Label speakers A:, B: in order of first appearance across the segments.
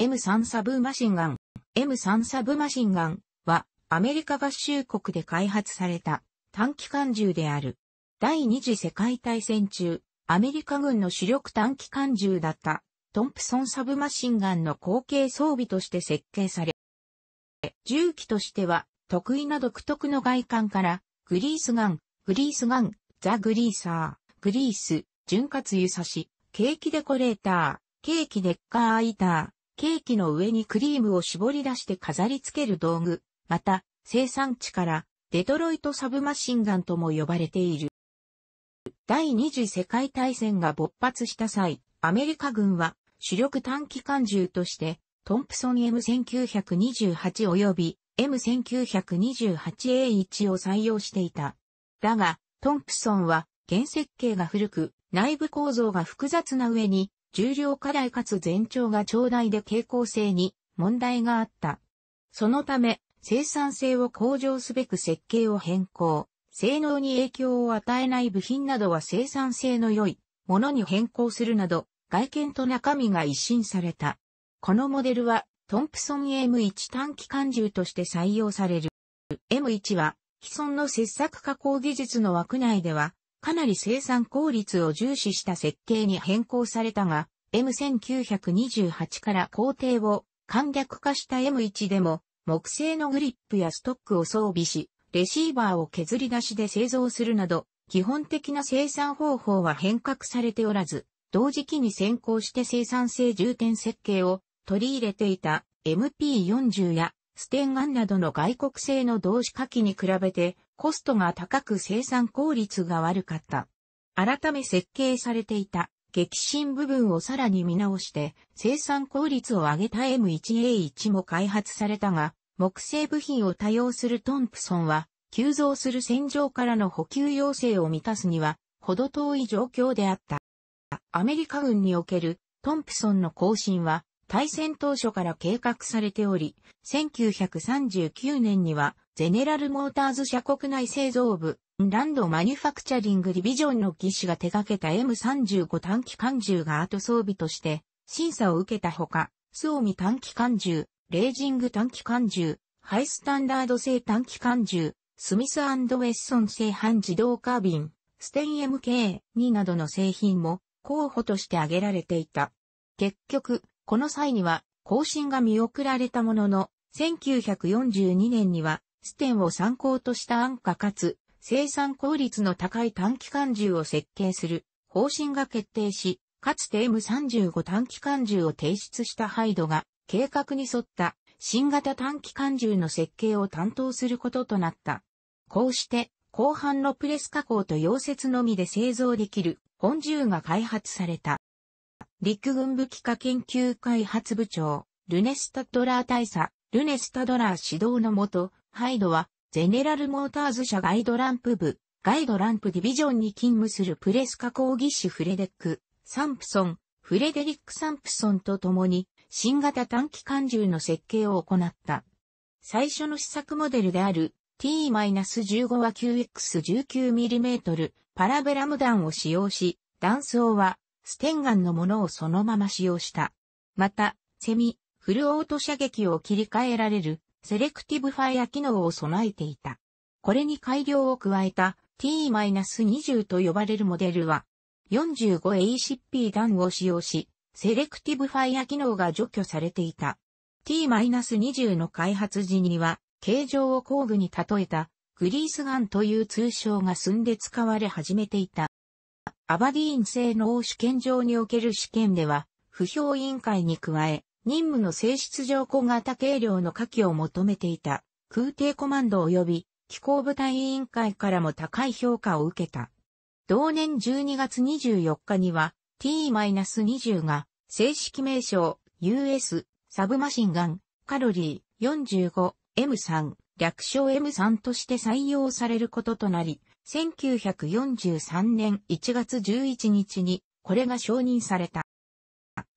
A: M3 サブマシンガン。M3 サブマシンガンはアメリカ合衆国で開発された短期間銃である。第二次世界大戦中、アメリカ軍の主力短期艦銃だったトンプソンサブマシンガンの後継装備として設計され、銃器としては得意な独特の外観からグリースガン、グリースガン、ザ・グリーサー、グリース、潤滑油差し、ケーキデコレーター、ケーキデッカーアイター、ケーキの上にクリームを絞り出して飾り付ける道具、また、生産地からデトロイトサブマシンガンとも呼ばれている。第二次世界大戦が勃発した際、アメリカ軍は主力短期間銃として、トンプソン M1928 及び M1928A1 を採用していた。だが、トンプソンは原設計が古く、内部構造が複雑な上に、重量課題かつ全長が長大で傾向性に問題があった。そのため、生産性を向上すべく設計を変更、性能に影響を与えない部品などは生産性の良いものに変更するなど、外見と中身が一新された。このモデルは、トンプソン M1 短期間銃として採用される。M1 は、既存の切削加工技術の枠内では、かなり生産効率を重視した設計に変更されたが、M1928 から工程を簡略化した M1 でも、木製のグリップやストックを装備し、レシーバーを削り出しで製造するなど、基本的な生産方法は変革されておらず、同時期に先行して生産性重点設計を取り入れていた MP40 やステンガンなどの外国製の動詞火器に比べてコストが高く生産効率が悪かった。改め設計されていた激震部分をさらに見直して生産効率を上げた M1A1 も開発されたが、木製部品を多用するトンプソンは、急増する戦場からの補給要請を満たすには、ほど遠い状況であった。アメリカ軍におけるトンプソンの更新は、対戦当初から計画されており、1939年には、ゼネラルモーターズ社国内製造部、ランドマニュファクチャリングリビジョンの技師が手掛けた M35 短期間銃が後装備として審査を受けたほか、スオミ短期間銃、レージング短期間銃、ハイスタンダード製短期間銃、スミスウェッソン製半自動カービン、ステン MK2 などの製品も候補として挙げられていた。結局、この際には更新が見送られたものの、1942年にはステンを参考とした安価かつ生産効率の高い短期間銃を設計する方針が決定し、かつて M35 短期間銃を提出したハイドが計画に沿った新型短期間銃の設計を担当することとなった。こうして、後半のプレス加工と溶接のみで製造できる本銃が開発された。陸軍武器化研究開発部長、ルネスタドラー大佐、ルネスタドラー指導のもと、ハイドは、ゼネラルモーターズ社ガイドランプ部、ガイドランプディビジョンに勤務するプレス加工技師フレデック、サンプソン、フレデリック・サンプソンと共に、新型短期間銃の設計を行った。最初の試作モデルである T-15 は 9X19mm パラベラム弾を使用し、弾倉はステンガンのものをそのまま使用した。また、セミ、フルオート射撃を切り替えられる、セレクティブファイア機能を備えていた。これに改良を加えた T-20 と呼ばれるモデルは、45ACP 弾を使用し、セレクティブファイア機能が除去されていた。T-20 の開発時には、形状を工具に例えた、グリースガンという通称が済んで使われ始めていた。アバディーン製の欧試験場における試験では、不評委員会に加え、任務の性質上小型軽量の下記を求めていた空挺コマンド及び機構部隊委員会からも高い評価を受けた。同年12月24日には T-20 が正式名称 US サブマシンガンカロリー 45M3 略称 M3 として採用されることとなり、1943年1月11日にこれが承認された。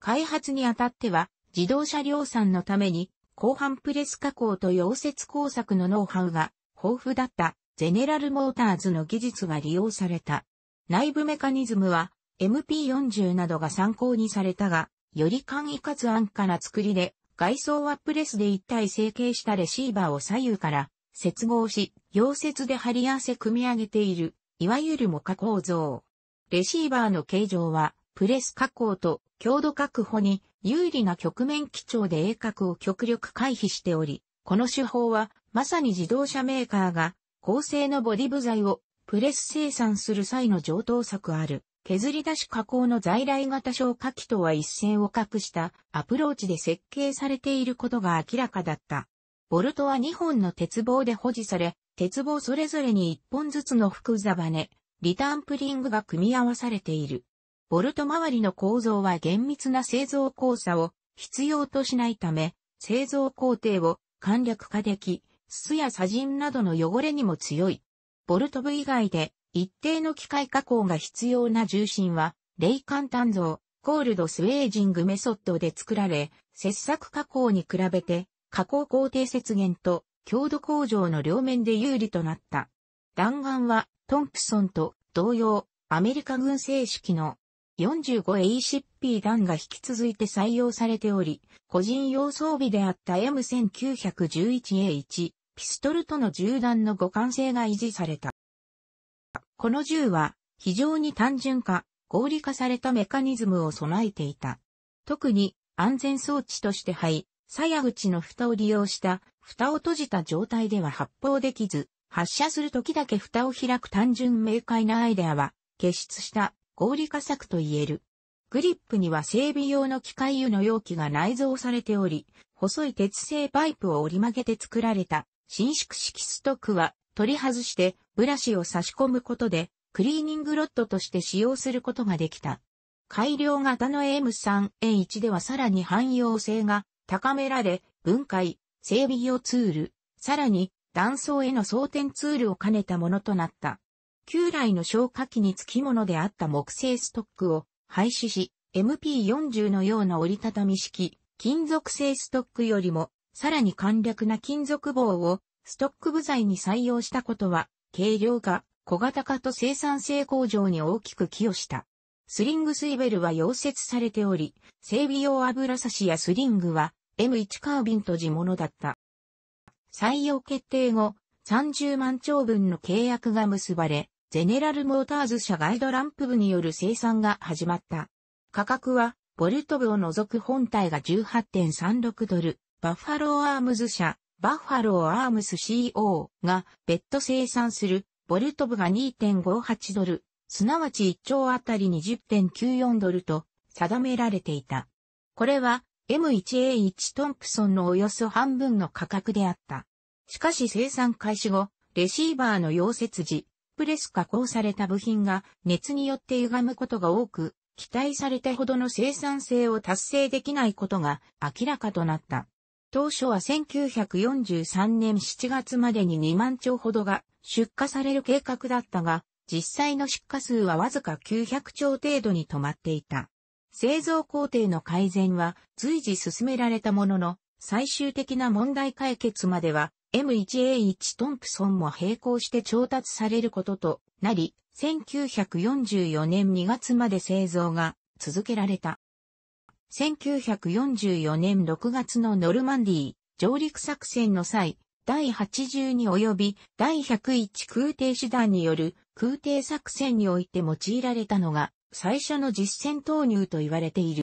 A: 開発にあたっては自動車量産のために後半プレス加工と溶接工作のノウハウが豊富だったゼネラルモーターズの技術が利用された。内部メカニズムは MP40 などが参考にされたが、より簡易かつ安価な作りで、外装はプレスで一体成形したレシーバーを左右から接合し、溶接で張り合わせ組み上げている、いわゆる模化構造。レシーバーの形状は、プレス加工と強度確保に有利な局面基調で鋭角を極力回避しており、この手法はまさに自動車メーカーが高性のボディ部材をプレス生産する際の上等策ある削り出し加工の在来型消火器とは一線を画したアプローチで設計されていることが明らかだった。ボルトは2本の鉄棒で保持され、鉄棒それぞれに1本ずつの複座バネ、リターンプリングが組み合わされている。ボルト周りの構造は厳密な製造交差を必要としないため、製造工程を簡略化でき、筒や砂塵などの汚れにも強い。ボルト部以外で一定の機械加工が必要な重心は、冷感炭造、コールドスウェージングメソッドで作られ、切削加工に比べて加工工程節減と強度工場の両面で有利となった。弾丸はトンプソンと同様、アメリカ軍正式の 45ACP 弾が引き続いて採用されており、個人用装備であった M1911A1 ピストルとの銃弾の互換性が維持された。この銃は非常に単純化、合理化されたメカニズムを備えていた。特に安全装置として肺、鞘口の蓋を利用した、蓋を閉じた状態では発砲できず、発射する時だけ蓋を開く単純明快なアイデアは、傑出した合理化策と言える。グリップには整備用の機械油の容器が内蔵されており、細い鉄製パイプを折り曲げて作られた伸縮式ストックは取り外してブラシを差し込むことでクリーニングロッドとして使用することができた。改良型の M3A1 ではさらに汎用性が高められ、分解、整備用ツール、さらに断層への装填ツールを兼ねたものとなった。旧来の消火器につきものであった木製ストックを廃止し、MP40 のような折りたたみ式、金属製ストックよりも、さらに簡略な金属棒をストック部材に採用したことは、軽量化、小型化と生産性向上に大きく寄与した。スリングスイベルは溶接されており、整備用油差しやスリングは M1 カービンと地物だった。採用決定後、30万兆分の契約が結ばれ、ゼネラルモーターズ社ガイドランプ部による生産が始まった。価格は、ボルト部を除く本体が18.36ドル、バッファローアームズ社、バッファローアームス CO が別途生産する、ボルト部が2.58ドル、すなわち1兆あたり20.94ドルと定められていた。これは M1A1 トンプソンのおよそ半分の価格であった。しかし生産開始後、レシーバーの溶接時、プレス加工された部品が熱によって歪むことが多く、期待されたほどの生産性を達成できないことが明らかとなった。当初は1943年7月までに2万兆ほどが出荷される計画だったが、実際の出荷数はわずか900兆程度に止まっていた。製造工程の改善は随時進められたものの、最終的な問題解決までは M1A1 トンプソンも並行して調達されることとなり、1944年2月まで製造が続けられた。1944年6月のノルマンディー上陸作戦の際、第82及び第101空挺師団による空挺作戦において用いられたのが最初の実戦投入と言われている。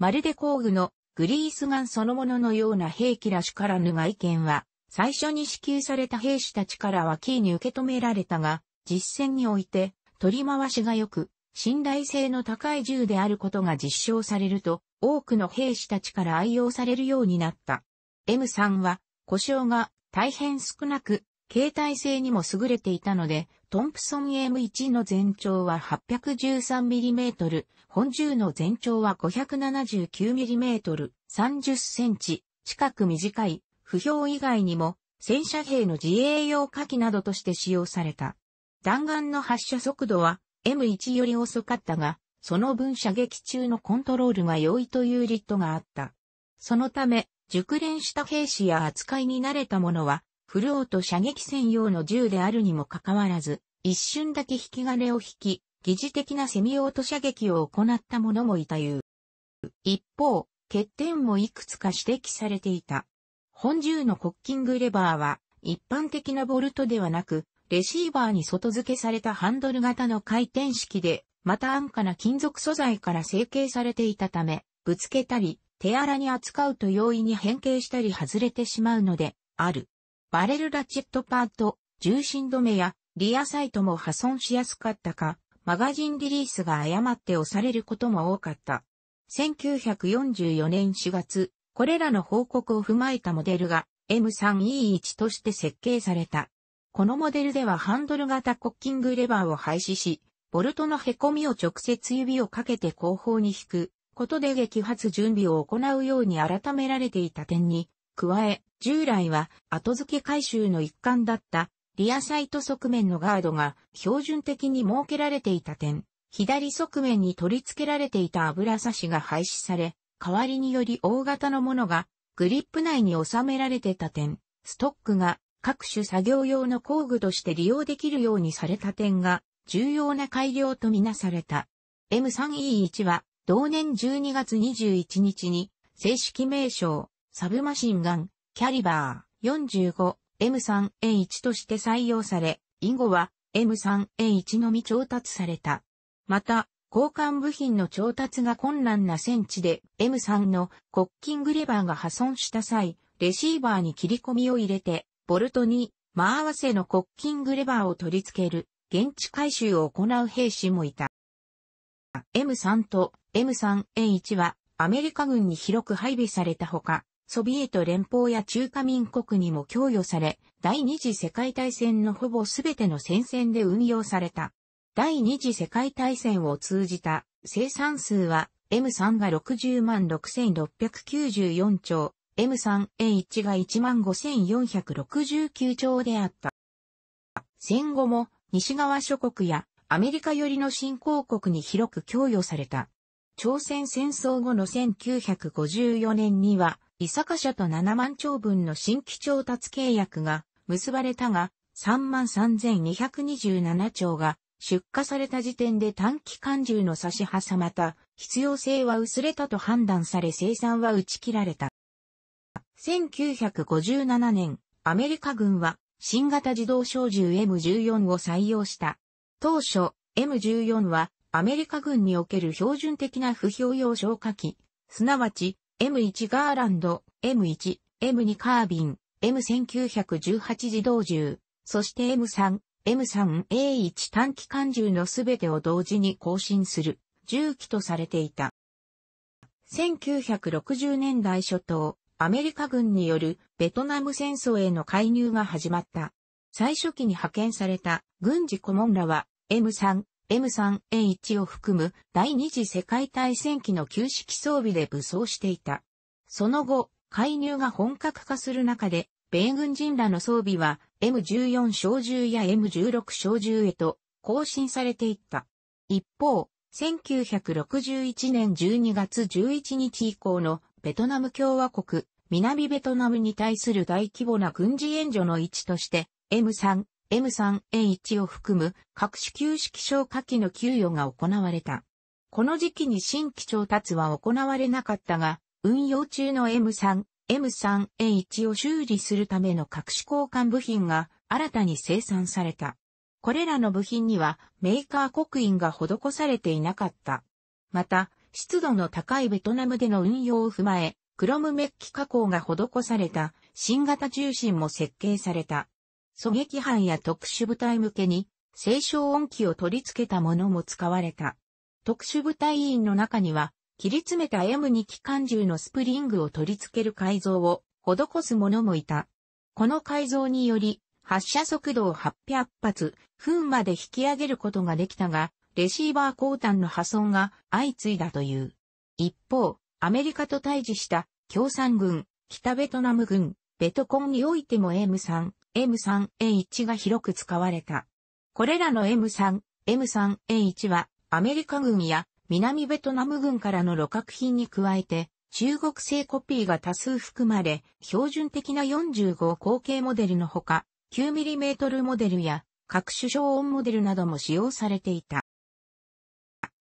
A: まるで工具のグリースガンそのもののような兵器らしからぬ外見は、最初に支給された兵士たちからはキーに受け止められたが、実戦において取り回しが良く、信頼性の高い銃であることが実証されると、多くの兵士たちから愛用されるようになった。M 3は、故障が大変少なく、携帯性にも優れていたので、トンプソン M1 の全長は 813mm、本銃の全長は 579mm、30センチ、近く短い、不評以外にも、戦車兵の自衛用火器などとして使用された。弾丸の発射速度は M1 より遅かったが、その分射撃中のコントロールが容易というリットがあった。そのため、熟練した兵士や扱いに慣れた者は、フルオート射撃専用の銃であるにもかかわらず、一瞬だけ引き金を引き、疑似的なセミオート射撃を行った者もいたいう。一方、欠点もいくつか指摘されていた。本銃のコッキングレバーは、一般的なボルトではなく、レシーバーに外付けされたハンドル型の回転式で、また安価な金属素材から成形されていたため、ぶつけたり、手荒に扱うと容易に変形したり外れてしまうので、ある。バレルラチェットパート、重心止めやリアサイトも破損しやすかったか、マガジンリリースが誤って押されることも多かった。1944年4月、これらの報告を踏まえたモデルが M3E1 として設計された。このモデルではハンドル型コッキングレバーを廃止し、ボルトの凹みを直接指をかけて後方に引くことで激発準備を行うように改められていた点に加え、従来は後付け回収の一環だったリアサイト側面のガードが標準的に設けられていた点、左側面に取り付けられていた油差しが廃止され、代わりにより大型のものがグリップ内に収められてた点、ストックが各種作業用の工具として利用できるようにされた点が重要な改良とみなされた。M3E1 は同年12月21日に正式名称サブマシンガン、キャリバー 45M3A1 として採用され、以後は M3A1 のみ調達された。また、交換部品の調達が困難な戦地で M3 のコッキングレバーが破損した際、レシーバーに切り込みを入れて、ボルトに間合わせのコッキングレバーを取り付ける、現地回収を行う兵士もいた。M3 と M3A1 はアメリカ軍に広く配備されたほか、ソビエト連邦や中華民国にも供与され、第二次世界大戦のほぼすべての戦線で運用された。第二次世界大戦を通じた生産数は M3 が60万6694兆、M3A1 が1万5469兆であった。戦後も西側諸国やアメリカ寄りの新興国に広く供与された。朝鮮戦争後の1954年には伊坂社と7万兆分の新規調達契約が結ばれたが、33,227兆が出荷された時点で短期間中の差し挟また、必要性は薄れたと判断され生産は打ち切られた。1957年、アメリカ軍は新型自動小銃 M14 を採用した。当初、M14 はアメリカ軍における標準的な不評用消火器、すなわち M1 ガーランド、M1、M2 カービン、M1918 自動銃、そして M3、M3A1 短期間銃のすべてを同時に更新する銃器とされていた。1960年代初頭、アメリカ軍によるベトナム戦争への介入が始まった。最初期に派遣された軍事顧問らは M3、M3A1 を含む第二次世界大戦期の旧式装備で武装していた。その後、介入が本格化する中で、米軍人らの装備は M14 小銃や M16 小銃へと更新されていった。一方、1961年12月11日以降のベトナム共和国、南ベトナムに対する大規模な軍事援助の位置として、M3、M3A1 を含む各種旧式消火器の給与が行われた。この時期に新規調達は行われなかったが、運用中の M3、M3A1 を修理するための各種交換部品が新たに生産された。これらの部品にはメーカー刻印が施されていなかった。また、湿度の高いベトナムでの運用を踏まえ、クロムメッキ加工が施された新型重心も設計された。狙撃班や特殊部隊向けに、清少音機を取り付けたものも使われた。特殊部隊員の中には、切り詰めた M2 機関銃のスプリングを取り付ける改造を施す者もいた。この改造により、発射速度を800発、分まで引き上げることができたが、レシーバー交換の破損が相次いだという。一方、アメリカと対峙した共産軍、北ベトナム軍、ベトコンにおいても M3、M3A1 が広く使われた。これらの M3、M3A1 はアメリカ軍や南ベトナム軍からの旅客品に加えて中国製コピーが多数含まれ、標準的な45口径モデルのほか、9mm モデルや各種小音モデルなども使用されていた。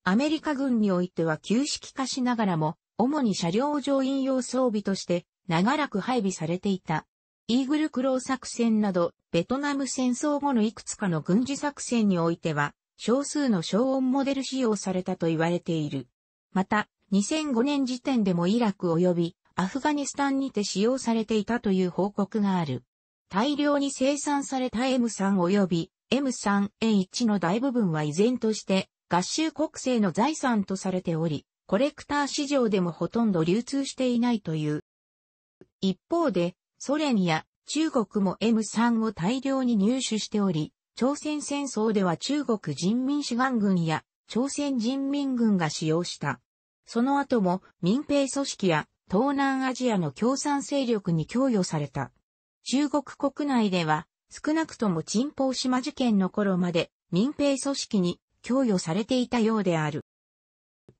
A: アメリカ軍においては旧式化しながらも、主に車両乗員用装備として長らく配備されていたイーグルクロー作戦など、ベトナム戦争後のいくつかの軍事作戦においては、少数の消音モデル使用されたと言われている。また、2005年時点でもイラク及びアフガニスタンにて使用されていたという報告がある。大量に生産された M3 及び M3A1 の大部分は依然として合衆国政の財産とされており、コレクター市場でもほとんど流通していないという。一方で、ソ連や中国も M3 を大量に入手しており、朝鮮戦争では中国人民志願軍や朝鮮人民軍が使用した。その後も民兵組織や東南アジアの共産勢力に供与された。中国国内では少なくとも陳鳳島事件の頃まで民兵組織に供与されていたようである。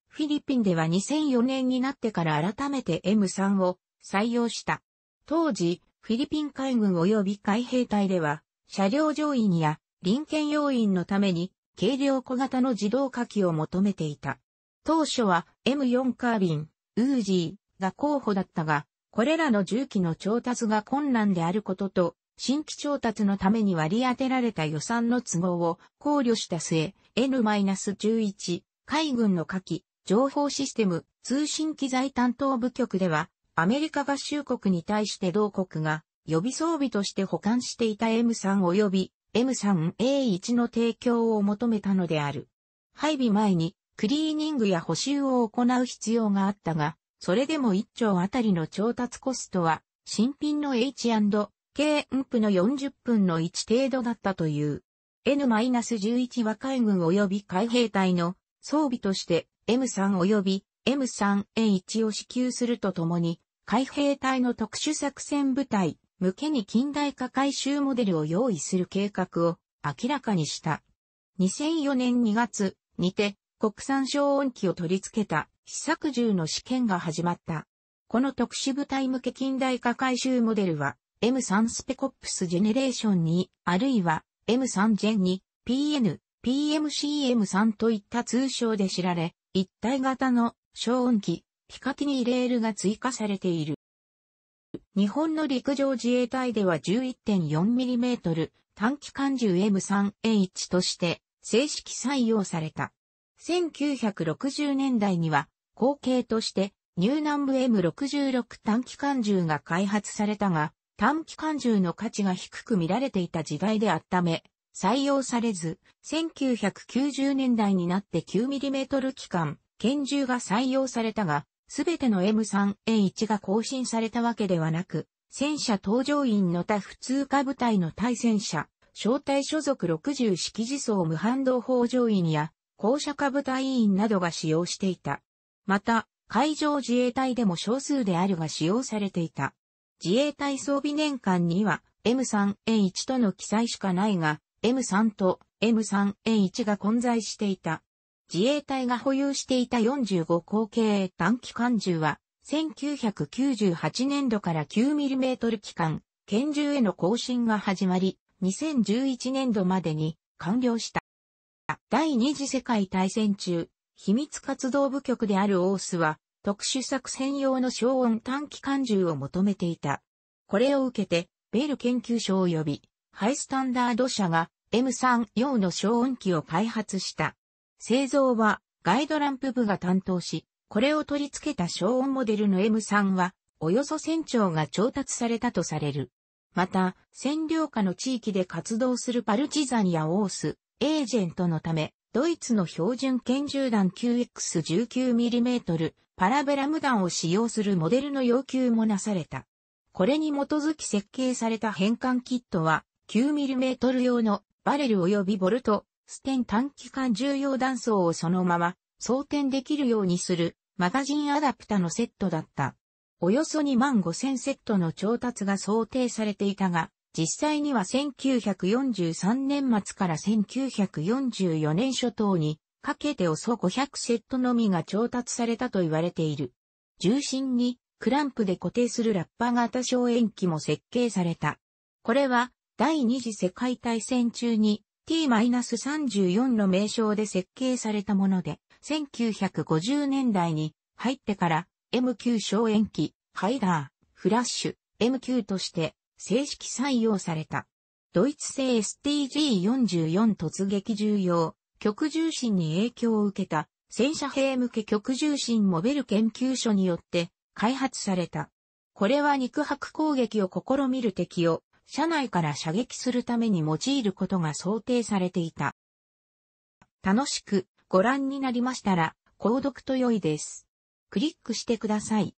A: フィリピンでは2004年になってから改めて M3 を採用した。当時、フィリピン海軍及び海兵隊では、車両乗員や臨検要員のために、軽量小型の自動火器を求めていた。当初は M4 カービン、ウージーが候補だったが、これらの重機の調達が困難であることと、新規調達のために割り当てられた予算の都合を考慮した末、N-11 海軍の火器、情報システム、通信機材担当部局では、アメリカ合衆国に対して同国が予備装備として保管していた M3 及び M3A1 の提供を求めたのである。配備前にクリーニングや補修を行う必要があったが、それでも1兆あたりの調達コストは新品の H&K 運布の40分の1程度だったという。N-11 和海軍及び海兵隊の装備として M3 及び M3A1 を支給するとともに海兵隊の特殊作戦部隊向けに近代化改修モデルを用意する計画を明らかにした。2004年2月にて国産消音機を取り付けた試作銃の試験が始まった。この特殊部隊向け近代化改修モデルは M3 スペコップスジェネレーション2あるいは M3 ジェン2 PN PMCM3 といった通称で知られ、一体型の消音機ピカティニーレールが追加されている。日本の陸上自衛隊では 11.4mm 短期間銃 M3H として正式採用された。1960年代には後継としてニューナンブ M66 短期間銃が開発されたが、短期間銃の価値が低く見られていた時代であっため、採用されず、1990年代になって 9mm 機関、拳銃が採用されたが、すべての M3A1 が更新されたわけではなく、戦車搭乗員の他普通科部隊の対戦車、小隊所属60式自走無反動砲上員や、校舎科部隊員などが使用していた。また、海上自衛隊でも少数であるが使用されていた。自衛隊装備年間には M3A1 との記載しかないが、M3 と M3A1 が混在していた。自衛隊が保有していた45口径短機関銃は、1998年度から 9mm 機関、拳銃への更新が始まり、2011年度までに完了した。第二次世界大戦中、秘密活動部局であるオースは、特殊作戦用の消音短機関銃を求めていた。これを受けて、ベル研究所及び、ハイスタンダード社が M3 用の消音機を開発した。製造はガイドランプ部が担当し、これを取り付けた消音モデルの M3 は、およそ1000兆が調達されたとされる。また、占領下の地域で活動するパルチザンやオース、エージェントのため、ドイツの標準拳銃弾 QX19mm パラベラム弾を使用するモデルの要求もなされた。これに基づき設計された変換キットは 9mm 用のバレル及びボルト、ステン短期間重要断層をそのまま装填できるようにするマガジンアダプタのセットだった。およそ2万5000セットの調達が想定されていたが、実際には1943年末から1944年初頭にかけておそ500セットのみが調達されたと言われている。重心にクランプで固定するラッパ型小円機も設計された。これは第二次世界大戦中に T-34 の名称で設計されたもので、1950年代に入ってから MQ 小延期、ハイダー、フラッシュ、m 9として正式採用された。ドイツ製 STG44 突撃重要、極重心に影響を受けた戦車兵向け極重心モベル研究所によって開発された。これは肉薄攻撃を試みる敵を車内から射撃するために用いることが想定されていた。楽しくご覧になりましたら、購読と良いです。クリックしてください。